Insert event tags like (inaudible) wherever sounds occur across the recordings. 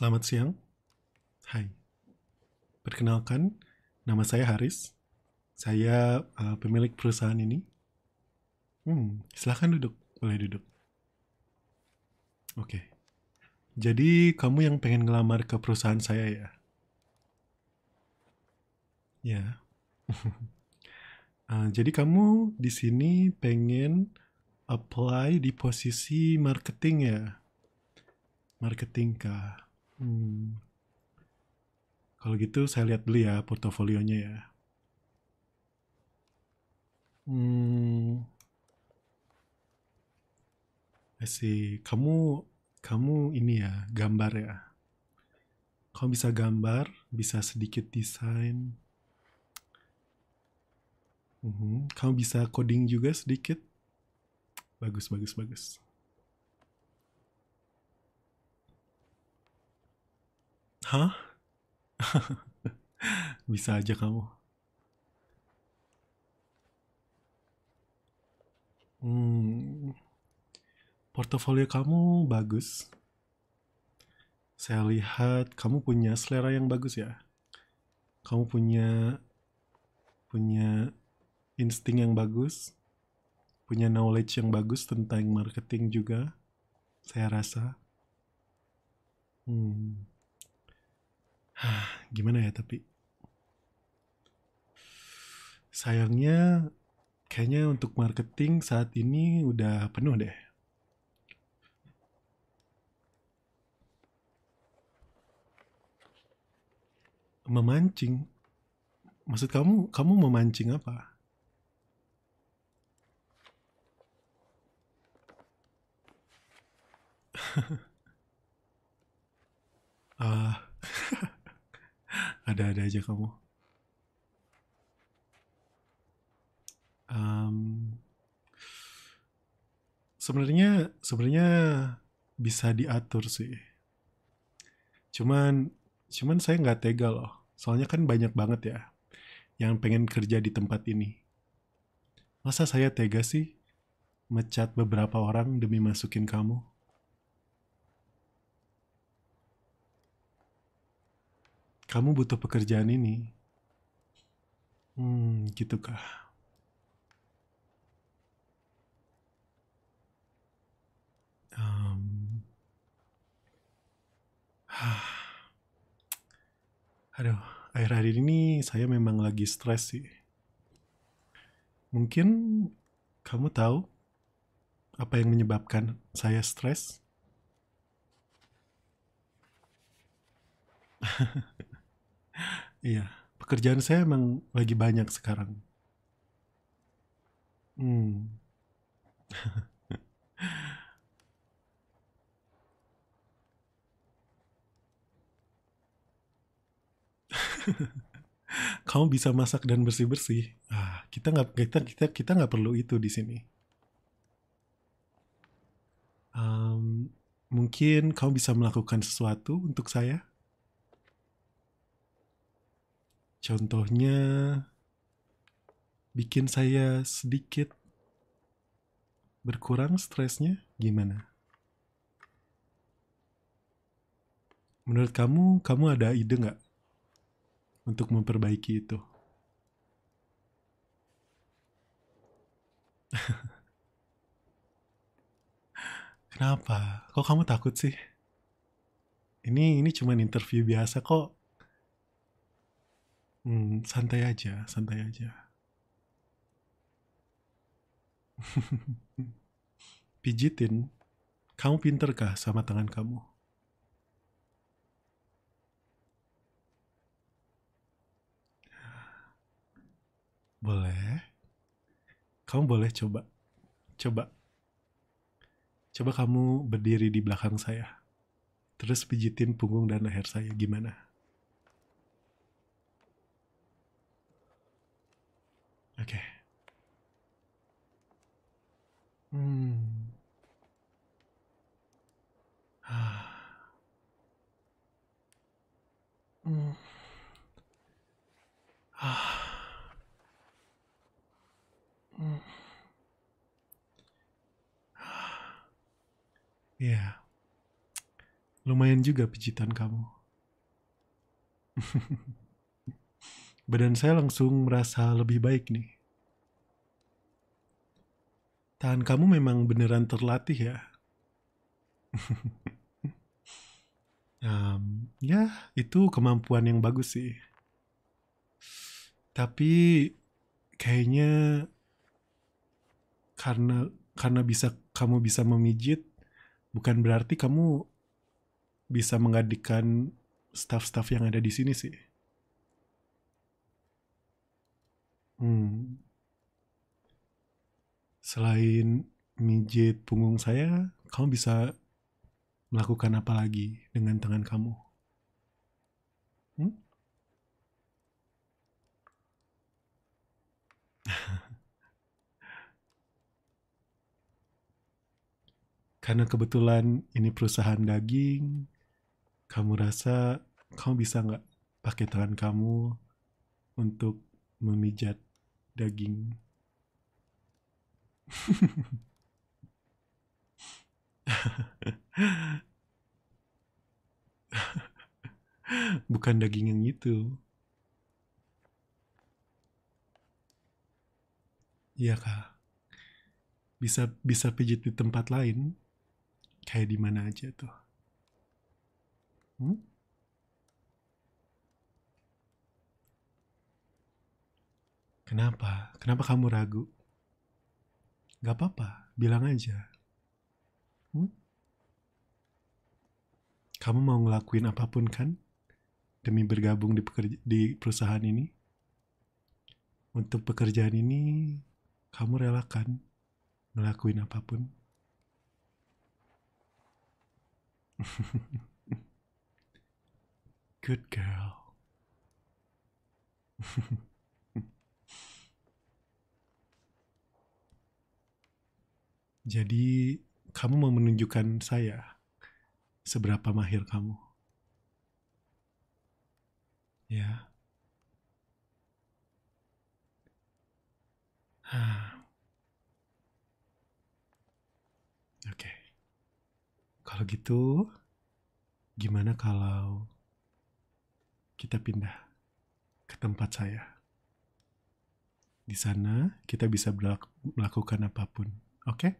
Selamat siang. Hai. Perkenalkan, nama saya Haris. Saya uh, pemilik perusahaan ini. Hmm, silahkan duduk. Boleh duduk. Oke. Jadi, kamu yang pengen ngelamar ke perusahaan saya ya? Ya. uh, (laughs) jadi, kamu di sini pengen apply di posisi marketing ya? Marketing kah? Hmm. Kalau gitu saya lihat dulu ya portofolionya ya. Hmm. Masih kamu kamu ini ya gambar ya. Kamu bisa gambar, bisa sedikit desain. Uhum. Kamu bisa coding juga sedikit. Bagus, bagus, bagus. Hah? (laughs) Bisa aja kamu. Hmm, portofolio kamu bagus. Saya lihat kamu punya selera yang bagus ya. Kamu punya punya insting yang bagus, punya knowledge yang bagus tentang marketing juga. Saya rasa. Hmm gimana ya tapi sayangnya kayaknya untuk marketing saat ini udah penuh deh memancing maksud kamu kamu memancing apa (laughs) ah uh. (laughs) Ada-ada aja kamu. Um, sebenarnya sebenarnya bisa diatur sih. Cuman cuman saya nggak tega loh. Soalnya kan banyak banget ya yang pengen kerja di tempat ini. Masa saya tega sih mecat beberapa orang demi masukin kamu? kamu butuh pekerjaan ini. Hmm, gitu kah? Um, (sighs) aduh, akhir-akhir ini saya memang lagi stres sih. Mungkin kamu tahu apa yang menyebabkan saya stres? (laughs) Iya, pekerjaan saya emang lagi banyak sekarang. Hmm. (laughs) Kamu bisa masak dan bersih-bersih. Ah, kita nggak kita kita kita nggak perlu itu di sini. Um, mungkin kamu bisa melakukan sesuatu untuk saya. Contohnya bikin saya sedikit berkurang stresnya gimana? Menurut kamu, kamu ada ide nggak untuk memperbaiki itu? (laughs) Kenapa? Kok kamu takut sih? Ini ini cuman interview biasa kok. Hmm, santai aja, santai aja. (laughs) Pijitin. Kamu pinter kah sama tangan kamu? Boleh. Kamu boleh coba. Coba. Coba kamu berdiri di belakang saya. Terus pijitin punggung dan leher saya. Gimana? Hmm. (sighs) hmm. (sighs) Ya. lumayan juga pijitan kamu. (laughs) Badan saya langsung merasa lebih baik nih tahan kamu memang beneran terlatih ya. um, (laughs) ya, itu kemampuan yang bagus sih. Tapi kayaknya karena karena bisa kamu bisa memijit bukan berarti kamu bisa menggantikan staff-staff yang ada di sini sih. Hmm selain mijit punggung saya, kamu bisa melakukan apa lagi dengan tangan kamu? Hmm? (laughs) Karena kebetulan ini perusahaan daging, kamu rasa kamu bisa nggak pakai tangan kamu untuk memijat daging? (laughs) Bukan daging yang itu. Iya kak. Bisa bisa pijit di tempat lain. Kayak di mana aja tuh. Hmm? Kenapa? Kenapa kamu ragu? Gak apa-apa, bilang aja. Hmm? Kamu mau ngelakuin apapun kan? Demi bergabung di, pekerja di perusahaan ini? Untuk pekerjaan ini, kamu relakan ngelakuin apapun? (laughs) Good girl. (laughs) Jadi kamu mau menunjukkan saya seberapa mahir kamu. Ya. (sighs) Oke. Okay. Kalau gitu, gimana kalau kita pindah ke tempat saya? Di sana kita bisa melakukan apapun, oke? Okay?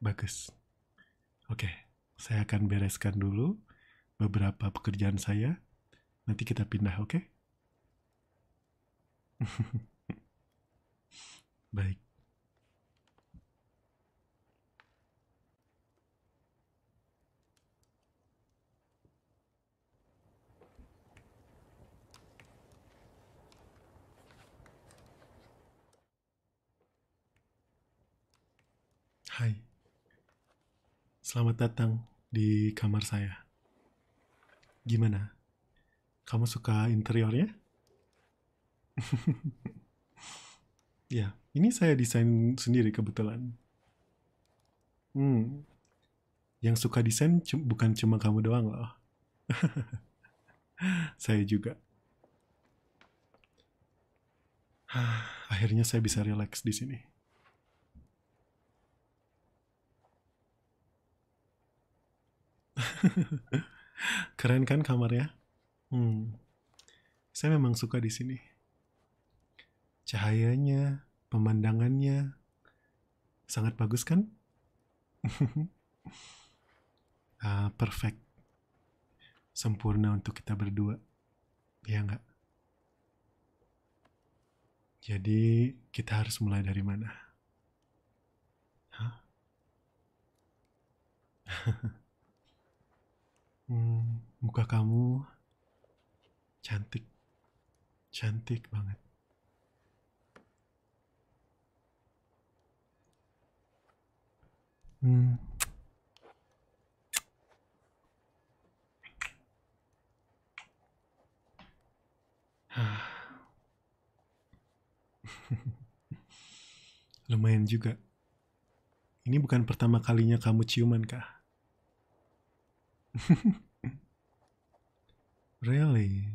Bagus. Oke, saya akan bereskan dulu beberapa pekerjaan saya. Nanti kita pindah, oke? (laughs) Baik. Hai, selamat datang di kamar saya. Gimana? Kamu suka interiornya? (laughs) ya, ini saya desain sendiri kebetulan. Hmm, yang suka desain bukan cuma kamu doang loh. (laughs) saya juga. (sighs) Akhirnya saya bisa relax di sini. (laughs) Keren kan kamarnya? Hmm. Saya memang suka di sini. Cahayanya, pemandangannya sangat bagus kan? uh, (laughs) perfect. Sempurna untuk kita berdua. Ya enggak? Jadi, kita harus mulai dari mana? Hah? (laughs) Hmm, muka kamu cantik, cantik banget. Hmm. (sighs) Lumayan juga. Ini bukan pertama kalinya kamu ciuman kah? (laughs) really?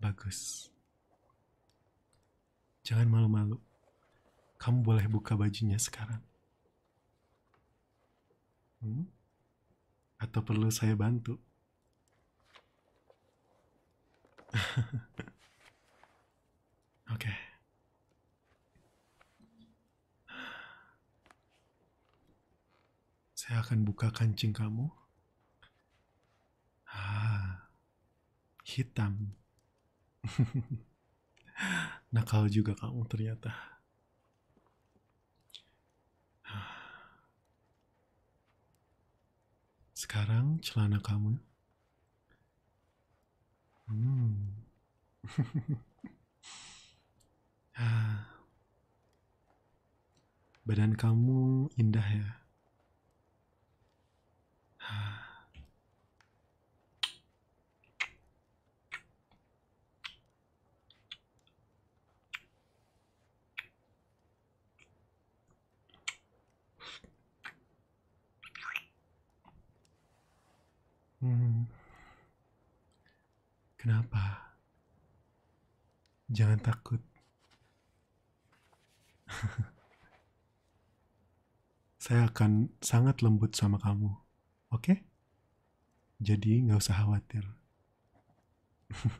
Bagus. Jangan malu-malu. Kamu boleh buka bajunya sekarang. Hmm? Atau perlu saya bantu? (laughs) akan buka kancing kamu? Ah, hitam. (laughs) Nakal juga kamu ternyata. Sekarang celana kamu. Hmm. (laughs) ah. Badan kamu indah ya. Kenapa? Jangan takut. (laughs) Saya akan sangat lembut sama kamu, oke? Okay? Jadi nggak usah khawatir. (laughs)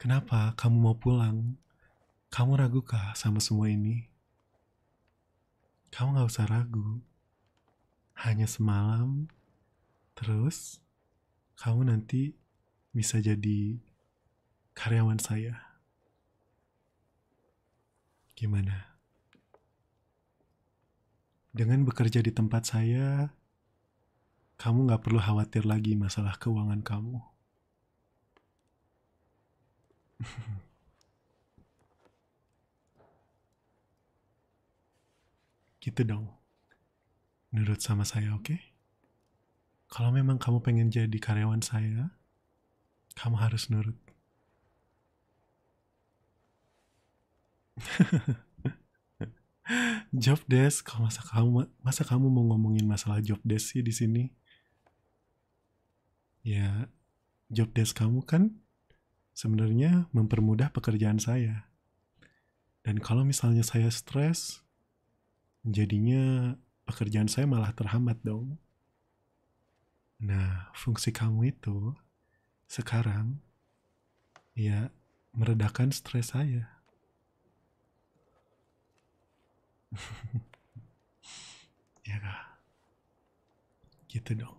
Kenapa kamu mau pulang? Kamu ragu kah sama semua ini? Kamu gak usah ragu hanya semalam, terus kamu nanti bisa jadi karyawan saya. Gimana? Dengan bekerja di tempat saya, kamu gak perlu khawatir lagi masalah keuangan kamu. (laughs) gitu dong nurut sama saya, oke? Okay? Kalau memang kamu pengen jadi karyawan saya, kamu harus nurut. (laughs) job desk, kalau masa kamu masa kamu mau ngomongin masalah job desk sih di sini? Ya, job desk kamu kan sebenarnya mempermudah pekerjaan saya. Dan kalau misalnya saya stres, jadinya pekerjaan saya malah terhambat dong. Nah, fungsi kamu itu sekarang ya meredakan stres saya. (laughs) ya kak. Gitu dong.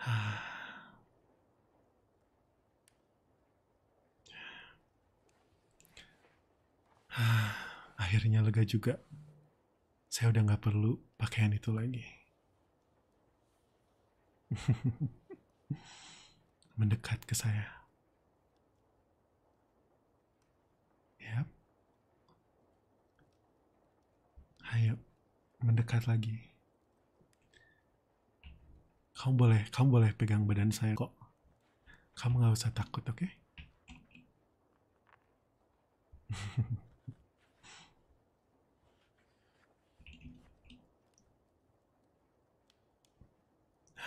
(sighs) Akhirnya lega juga saya udah nggak perlu pakaian itu lagi. (laughs) Mendekat ke saya. Yap. Ayo, mendekat lagi. Kamu boleh, kamu boleh pegang badan saya kok. Kamu nggak usah takut, oke? Okay? (laughs) Hmm.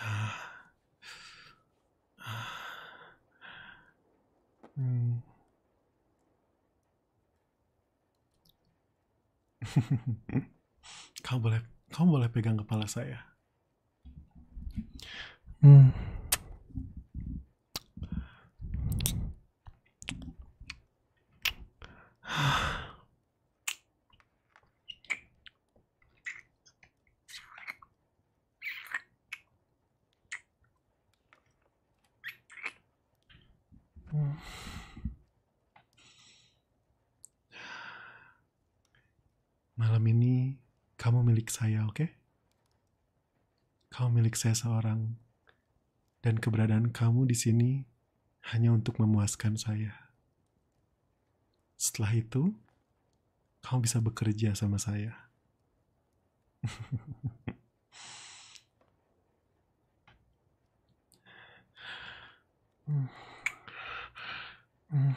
(laughs) kau boleh kau boleh pegang kepala saya. Hmm. (sighs) milik saya, oke? Okay? Kau milik saya seorang, dan keberadaan kamu di sini hanya untuk memuaskan saya. Setelah itu, kau bisa bekerja sama saya. (laughs) hmm. Hmm.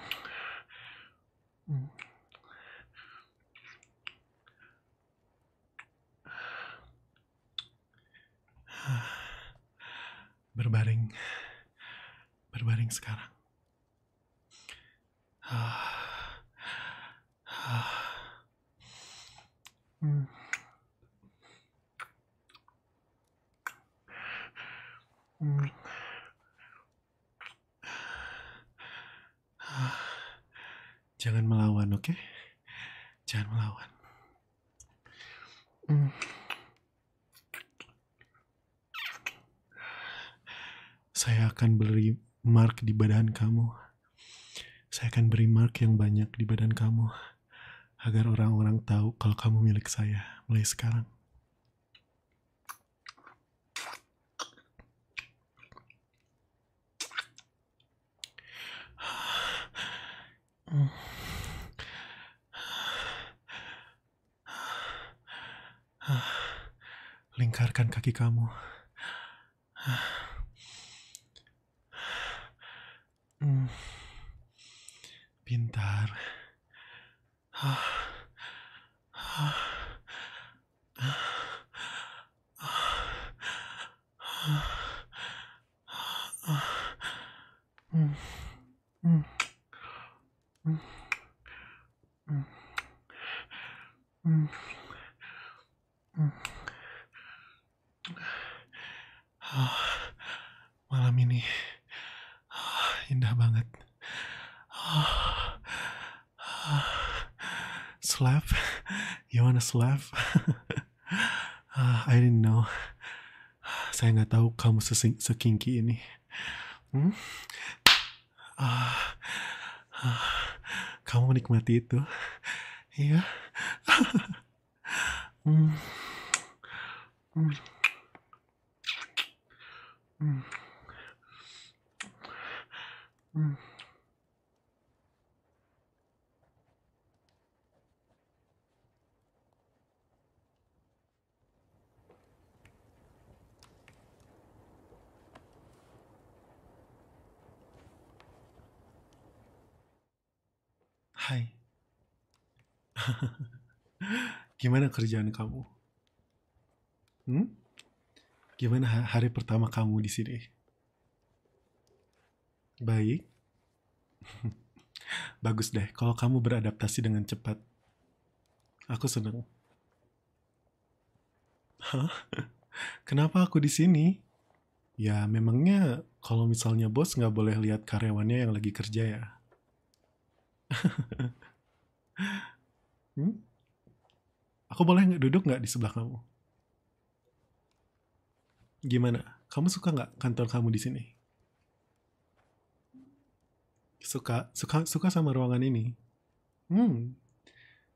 berbaring berbaring sekarang. Ah. Ah. akan beri mark yang banyak di badan kamu agar orang-orang tahu kalau kamu milik saya mulai sekarang. Lingkarkan kaki kamu. Oh, (sighs) indah banget. Oh, (sighs) oh. Slap? You wanna slap? uh, (sighs) I didn't know. Saya nggak tahu kamu sesing, sekinki ini. Hmm? Uh, uh, kamu menikmati itu? Iya. (laughs) hmm. Hmm. Hmm. Hai. (laughs) Gimana kerjaan kamu? Hmm? Gimana hari pertama kamu di sini? Baik. (laughs) Bagus deh kalau kamu beradaptasi dengan cepat. Aku senang. Hah? Kenapa aku di sini? Ya memangnya kalau misalnya bos nggak boleh lihat karyawannya yang lagi kerja ya. (laughs) hmm? Aku boleh nggak duduk nggak di sebelah kamu? Gimana? Kamu suka nggak kantor kamu di sini? Suka, suka, suka sama ruangan ini. Hmm,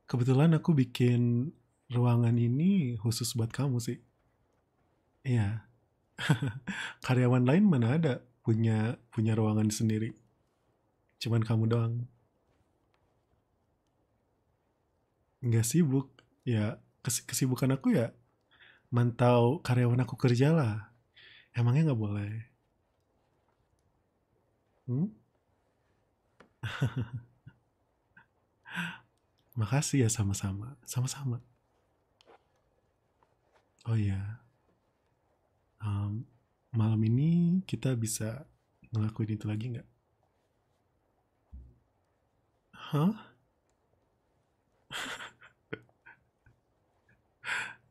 kebetulan aku bikin ruangan ini khusus buat kamu sih. Iya. (laughs) Karyawan lain mana ada punya punya ruangan sendiri. Cuman kamu doang. nggak sibuk ya kesibukan aku ya mantau karyawan aku kerja lah emangnya nggak boleh hmm? (laughs) Makasih ya sama-sama. Sama-sama. Oh iya. Um, malam ini kita bisa ngelakuin itu lagi nggak? Hah? (laughs)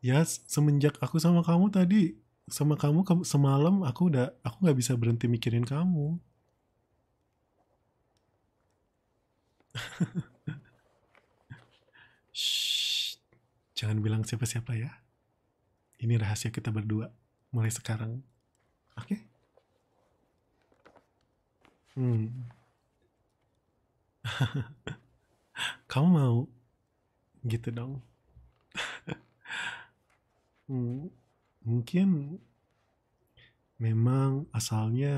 ya semenjak aku sama kamu tadi sama kamu semalam aku udah aku nggak bisa berhenti mikirin kamu (laughs) Shh, jangan bilang siapa-siapa ya ini rahasia kita berdua mulai sekarang oke okay? hmm (laughs) kamu mau gitu dong Mmm, mungkin memang asalnya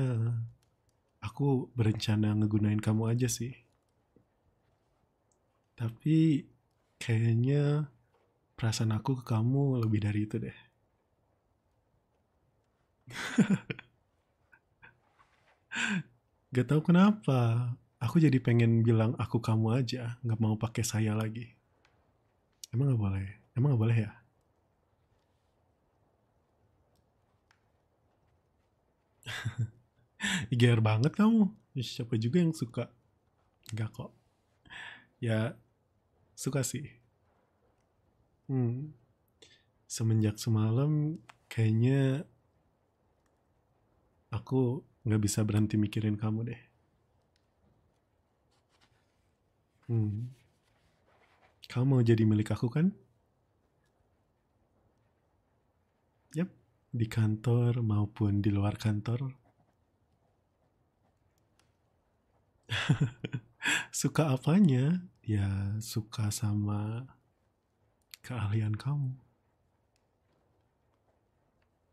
aku berencana ngegunain kamu aja sih. Tapi kayaknya perasaan aku ke kamu lebih dari itu deh. (laughs) gak tau kenapa, aku jadi pengen bilang aku kamu aja, gak mau pakai saya lagi. Emang gak boleh? Emang gak boleh ya? (laughs) IGR banget kamu siapa juga yang suka enggak kok ya suka sih hmm. semenjak semalam kayaknya aku nggak bisa berhenti mikirin kamu deh hmm. kamu mau jadi milik aku kan Yap di kantor maupun di luar kantor. (laughs) suka apanya? Ya, suka sama keahlian kamu.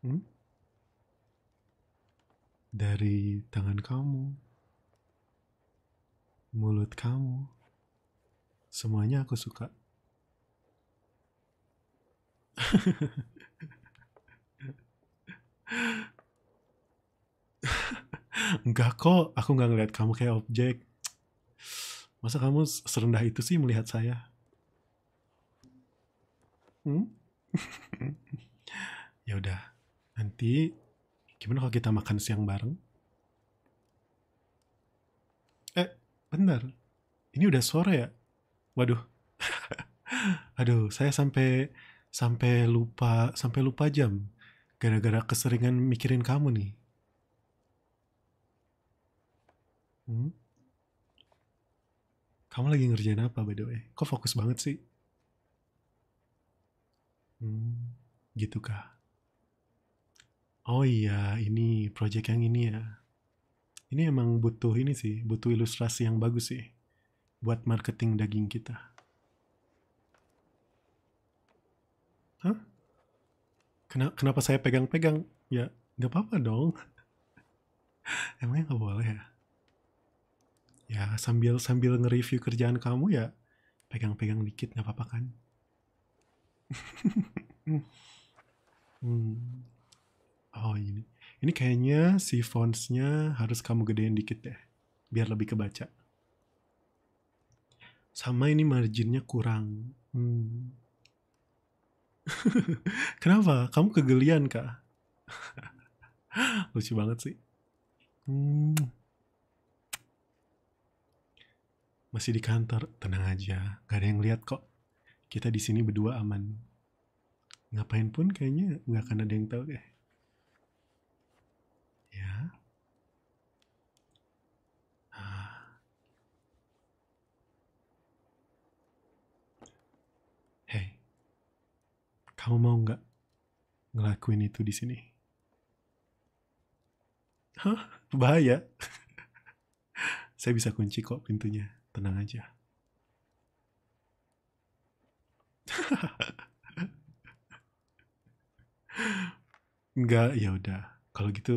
Hmm? Dari tangan kamu, mulut kamu, semuanya aku suka. (laughs) Enggak kok, aku nggak ngeliat kamu kayak objek. Masa kamu serendah itu sih melihat saya? Hmm? (laughs) ya udah, nanti gimana kalau kita makan siang bareng? Eh, bener. Ini udah sore ya? Waduh. (laughs) Aduh, saya sampai sampai lupa sampai lupa jam. Gara-gara keseringan mikirin kamu nih. Hmm? Kamu lagi ngerjain apa by the way? Kok fokus banget sih? Hmm, gitu kah? Oh iya, ini project yang ini ya. Ini emang butuh ini sih, butuh ilustrasi yang bagus sih. Buat marketing daging kita. Hah? kenapa saya pegang-pegang? Ya, nggak apa-apa dong. (laughs) Emangnya nggak boleh ya? Ya, sambil sambil nge-review kerjaan kamu ya, pegang-pegang dikit nggak apa-apa kan? (laughs) hmm. Oh ini, ini kayaknya si fontsnya harus kamu gedein dikit deh, biar lebih kebaca. Sama ini marginnya kurang. Hmm. (laughs) Kenapa? Kamu kegelian kak? (laughs) Lucu banget sih. Hmm. Masih di kantor, tenang aja, gak ada yang lihat kok. Kita di sini berdua aman. Ngapain pun kayaknya nggak akan ada yang tahu deh. Ya, Kamu mau nggak ngelakuin itu di sini? Hah? Bahaya. (laughs) Saya bisa kunci kok pintunya. Tenang aja. Enggak, (laughs) ya udah. Kalau gitu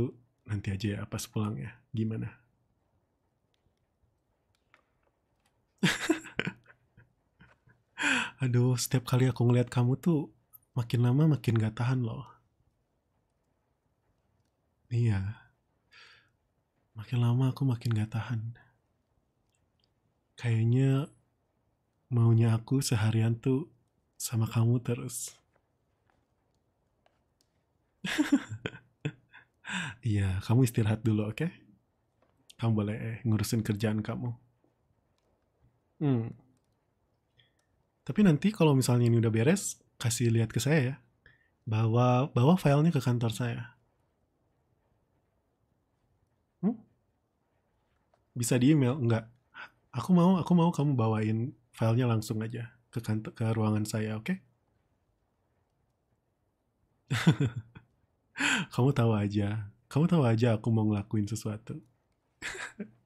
nanti aja ya pas pulang ya. Gimana? (laughs) Aduh, setiap kali aku ngeliat kamu tuh makin lama makin gak tahan loh. Iya, makin lama aku makin gak tahan. Kayaknya maunya aku seharian tuh sama kamu terus. (laughs) Iya, kamu istirahat dulu, oke? Okay? Kamu boleh eh, ngurusin kerjaan kamu. Hmm. Tapi nanti kalau misalnya ini udah beres, kasih lihat ke saya ya bawa bawa filenya ke kantor saya hmm? bisa di email enggak aku mau aku mau kamu bawain filenya langsung aja ke kantor ke ruangan saya oke okay? (laughs) kamu tahu aja kamu tahu aja aku mau ngelakuin sesuatu (laughs)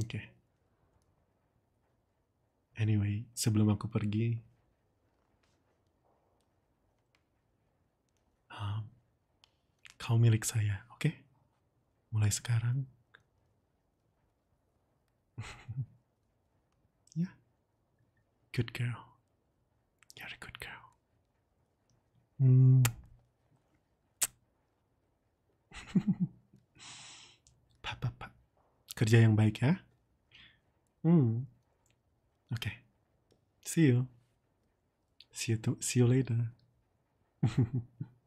Oke. Okay. Anyway, sebelum aku pergi, um, kau milik saya, oke? Okay? Mulai sekarang, (laughs) ya, yeah. good girl, you're a good girl. Hmm. (laughs) Pak, pa. kerja yang baik ya. Hmm. Okay. See you. See you. See you later. (laughs)